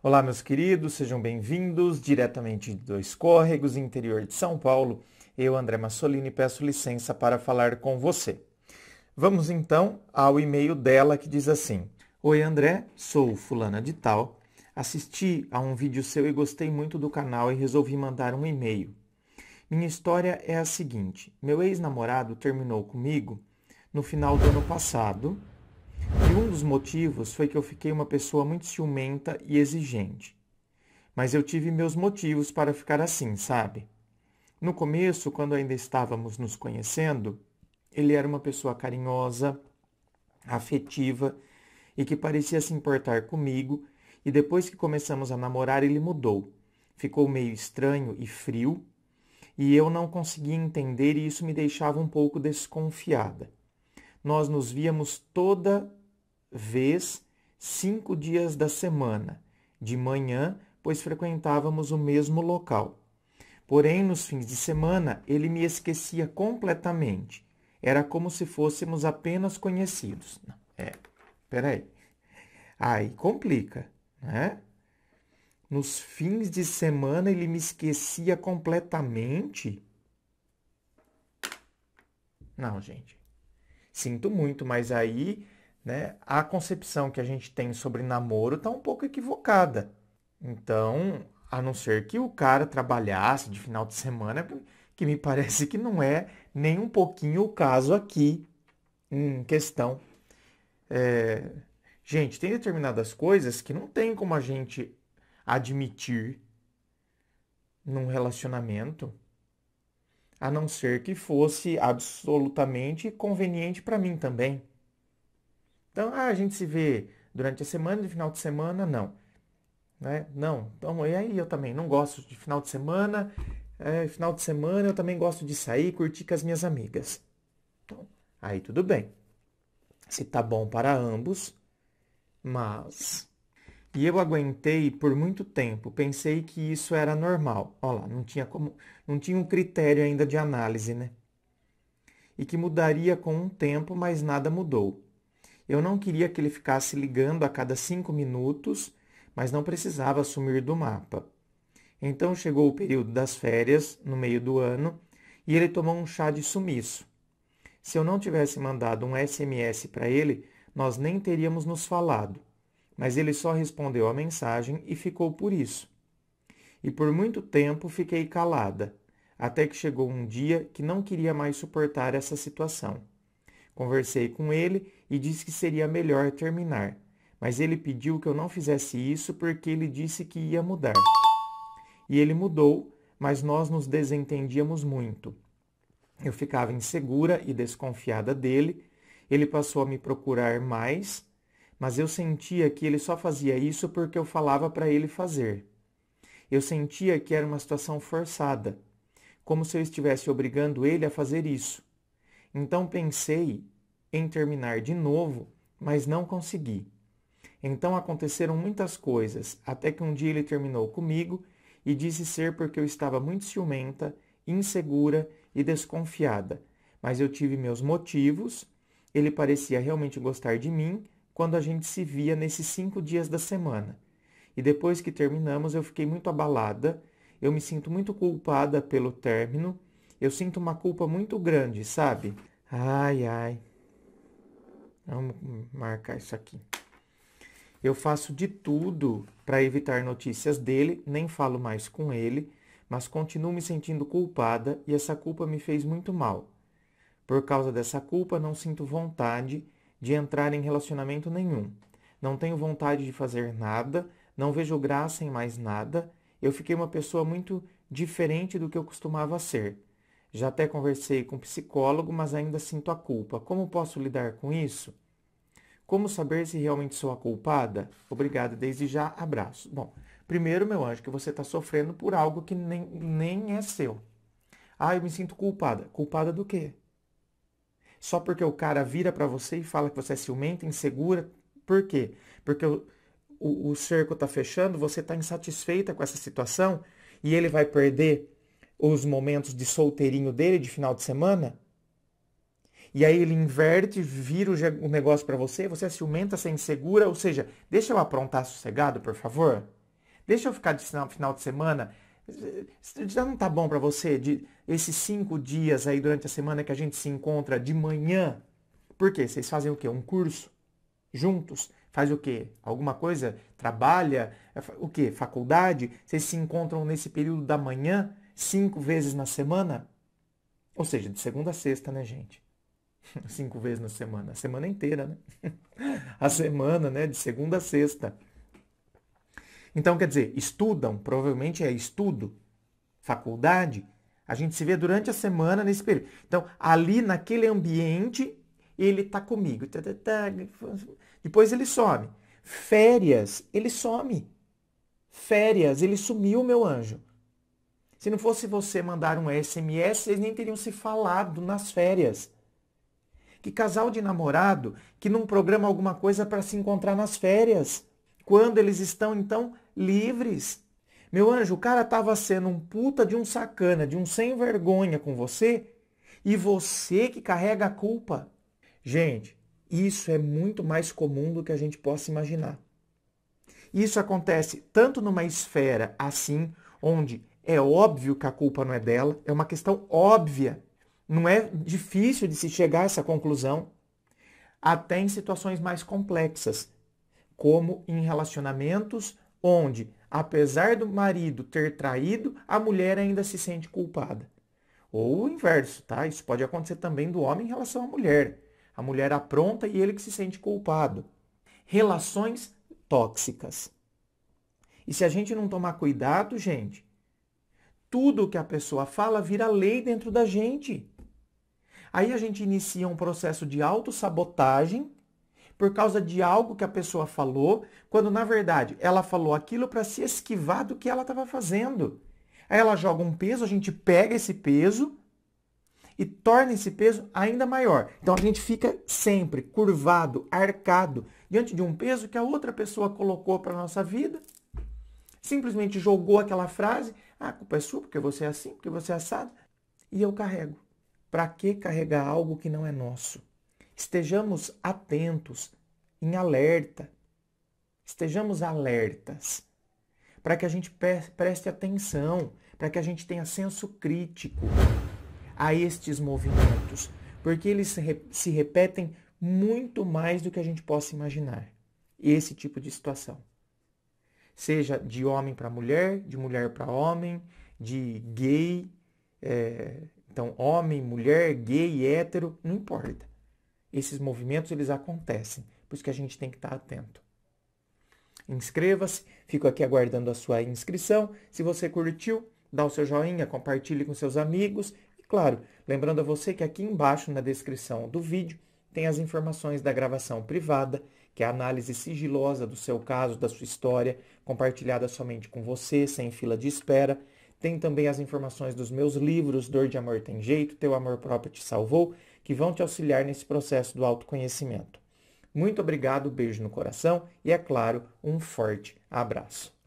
Olá, meus queridos, sejam bem-vindos diretamente de Dois Córregos, interior de São Paulo. Eu, André Massolini, peço licença para falar com você. Vamos então ao e-mail dela que diz assim: Oi, André, sou Fulana de Tal. Assisti a um vídeo seu e gostei muito do canal e resolvi mandar um e-mail. Minha história é a seguinte: meu ex-namorado terminou comigo no final do ano passado e um dos motivos foi que eu fiquei uma pessoa muito ciumenta e exigente. Mas eu tive meus motivos para ficar assim, sabe? No começo, quando ainda estávamos nos conhecendo, ele era uma pessoa carinhosa, afetiva e que parecia se importar comigo, e depois que começamos a namorar, ele mudou. Ficou meio estranho e frio, e eu não conseguia entender e isso me deixava um pouco desconfiada. Nós nos víamos toda vez cinco dias da semana, de manhã, pois frequentávamos o mesmo local. Porém, nos fins de semana, ele me esquecia completamente. Era como se fôssemos apenas conhecidos. É, peraí. Aí complica, né? Nos fins de semana ele me esquecia completamente? Não, gente. Sinto muito, mas aí né, a concepção que a gente tem sobre namoro está um pouco equivocada. Então, a não ser que o cara trabalhasse de final de semana, que me parece que não é nem um pouquinho o caso aqui em questão. É... Gente, tem determinadas coisas que não tem como a gente admitir num relacionamento, a não ser que fosse absolutamente conveniente para mim também. Então, ah, a gente se vê durante a semana, de final de semana, não. Né? Não, então, e aí eu também não gosto de final de semana, é, final de semana eu também gosto de sair curtir com as minhas amigas. Então, aí tudo bem. Se tá bom para ambos, mas. E eu aguentei por muito tempo, pensei que isso era normal. Olha lá, não tinha, como, não tinha um critério ainda de análise, né? E que mudaria com o tempo, mas nada mudou. Eu não queria que ele ficasse ligando a cada cinco minutos, mas não precisava sumir do mapa. Então chegou o período das férias, no meio do ano, e ele tomou um chá de sumiço. Se eu não tivesse mandado um SMS para ele, nós nem teríamos nos falado. Mas ele só respondeu a mensagem e ficou por isso. E por muito tempo fiquei calada, até que chegou um dia que não queria mais suportar essa situação. Conversei com ele e disse que seria melhor terminar, mas ele pediu que eu não fizesse isso porque ele disse que ia mudar. E ele mudou, mas nós nos desentendíamos muito. Eu ficava insegura e desconfiada dele. Ele passou a me procurar mais, mas eu sentia que ele só fazia isso porque eu falava para ele fazer. Eu sentia que era uma situação forçada, como se eu estivesse obrigando ele a fazer isso. Então pensei em terminar de novo, mas não consegui. Então aconteceram muitas coisas, até que um dia ele terminou comigo e disse ser porque eu estava muito ciumenta, insegura e desconfiada. Mas eu tive meus motivos, ele parecia realmente gostar de mim quando a gente se via nesses cinco dias da semana. E depois que terminamos, eu fiquei muito abalada, eu me sinto muito culpada pelo término eu sinto uma culpa muito grande, sabe? Ai, ai. Vamos marcar isso aqui. Eu faço de tudo para evitar notícias dele, nem falo mais com ele, mas continuo me sentindo culpada e essa culpa me fez muito mal. Por causa dessa culpa, não sinto vontade de entrar em relacionamento nenhum. Não tenho vontade de fazer nada, não vejo graça em mais nada. Eu fiquei uma pessoa muito diferente do que eu costumava ser. Já até conversei com um psicólogo, mas ainda sinto a culpa. Como posso lidar com isso? Como saber se realmente sou a culpada? Obrigada desde já, abraço. Bom, primeiro, meu anjo, que você está sofrendo por algo que nem, nem é seu. Ah, eu me sinto culpada. Culpada do quê? Só porque o cara vira para você e fala que você é ciumenta, insegura. Por quê? Porque o, o, o cerco está fechando, você está insatisfeita com essa situação e ele vai perder os momentos de solteirinho dele de final de semana. E aí ele inverte, vira o negócio para você, você é ciumenta, você é insegura, ou seja, deixa eu aprontar sossegado, por favor. Deixa eu ficar de final de semana. Eh, eh, já não tá bom para você de esses cinco dias aí durante a semana que a gente se encontra de manhã? Por quê? Vocês fazem o quê? Um curso? Juntos? Faz o quê? Alguma coisa? Trabalha? É, o quê? Faculdade? Vocês se encontram nesse período da manhã? cinco vezes na semana? Ou seja, de segunda a sexta, né, gente? Cinco vezes na semana. A semana inteira, né? A semana, né? De segunda a sexta. Então, quer dizer, estudam, provavelmente é estudo, faculdade. A gente se vê durante a semana nesse período. Então, ali naquele ambiente, ele está comigo. Depois ele some. Férias, ele some. Férias, ele sumiu, meu anjo. Se não fosse você mandar um SMS, eles nem teriam se falado nas férias. Que casal de namorado que não programa alguma coisa para se encontrar nas férias, quando eles estão então livres. Meu anjo, o cara estava sendo um puta de um sacana, de um sem vergonha com você, e você que carrega a culpa. Gente, isso é muito mais comum do que a gente possa imaginar. Isso acontece tanto numa esfera assim, onde é óbvio que a culpa não é dela, é uma questão óbvia. Não é difícil de se chegar a essa conclusão, até em situações mais complexas, como em relacionamentos onde, apesar do marido ter traído, a mulher ainda se sente culpada. Ou o inverso, tá? Isso pode acontecer também do homem em relação à mulher. A mulher apronta e ele que se sente culpado. Relações tóxicas. E se a gente não tomar cuidado, gente, tudo que a pessoa fala vira lei dentro da gente. Aí a gente inicia um processo de autossabotagem por causa de algo que a pessoa falou, quando na verdade ela falou aquilo para se esquivar do que ela estava fazendo. Aí ela joga um peso, a gente pega esse peso e torna esse peso ainda maior. Então a gente fica sempre curvado, arcado, diante de um peso que a outra pessoa colocou para a nossa vida, simplesmente jogou aquela frase ah, a culpa é sua, porque você é assim, porque você é assado. E eu carrego. Para que carregar algo que não é nosso? Estejamos atentos, em alerta. Estejamos alertas. Para que a gente preste atenção, para que a gente tenha senso crítico a estes movimentos, porque eles se repetem muito mais do que a gente possa imaginar. Esse tipo de situação seja de homem para mulher, de mulher para homem, de gay, é, então homem, mulher, gay, hétero, não importa. Esses movimentos eles acontecem, por isso que a gente tem que estar atento. Inscreva-se, fico aqui aguardando a sua inscrição. Se você curtiu, dá o seu joinha, compartilhe com seus amigos. E claro, lembrando a você que aqui embaixo na descrição do vídeo tem as informações da gravação privada que é a análise sigilosa do seu caso, da sua história, compartilhada somente com você, sem fila de espera. Tem também as informações dos meus livros, Dor de Amor Tem Jeito, Teu Amor Próprio Te Salvou, que vão te auxiliar nesse processo do autoconhecimento. Muito obrigado, beijo no coração e, é claro, um forte abraço.